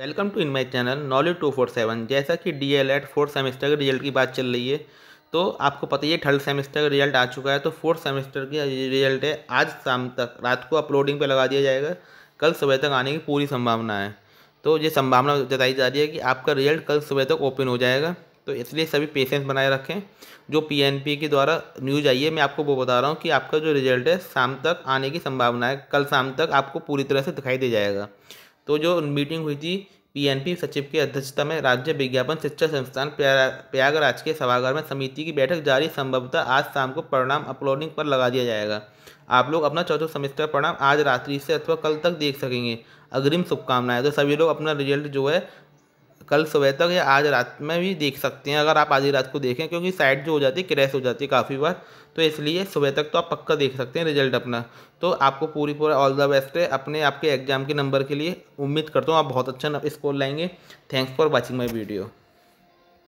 welcome to in my channel knowledge two four seven जैसा कि D El Ed fourth semester के result की बात चल रही है तो आपको पता ही है थर्ड सेमेस्टर का रिजल्ट आ चुका है तो फोर्थ सेमेस्टर की रिजल्ट है आज शाम तक रात को अपलोडिंग पे लगा दिया जाएगा कल सुबह तक आने की पूरी संभावना है तो ये संभावना जताई जा रही है कि आपका रिजल्ट कल सुबह तक ओपन हो जाएगा तो इसलिए सभी पेशेंस बनाए रखें जो पी के द्वारा न्यूज आई है मैं आपको वो बता रहा हूँ कि आपका जो रिजल्ट है शाम तक आने की संभावना है कल शाम तक आपको पूरी तरह से दिखाई दे जाएगा तो जो मीटिंग हुई थी पीएनपी सचिव की अध्यक्षता में राज्य विज्ञापन शिक्षा संस्थान प्रयागराज के सभागार में समिति की बैठक जारी संभवतः आज शाम को परिणाम अपलोडिंग पर लगा दिया जाएगा आप लोग अपना चौथा सेमेस्टर परिणाम आज रात्रि से अथवा कल तक देख सकेंगे अग्रिम शुभकामनाएं तो सभी लोग अपना रिजल्ट जो है कल सुबह तक या आज रात में भी देख सकते हैं अगर आप आधी रात को देखें क्योंकि साइट जो हो जाती है क्रैश हो जाती है काफ़ी बार तो इसलिए सुबह तक तो आप पक्का देख सकते हैं रिजल्ट अपना तो आपको पूरी पूरा ऑल द बेस्ट है अपने आपके एग्जाम के नंबर के लिए उम्मीद करता हूँ आप बहुत अच्छा स्कोर लाएंगे thanks for watching my video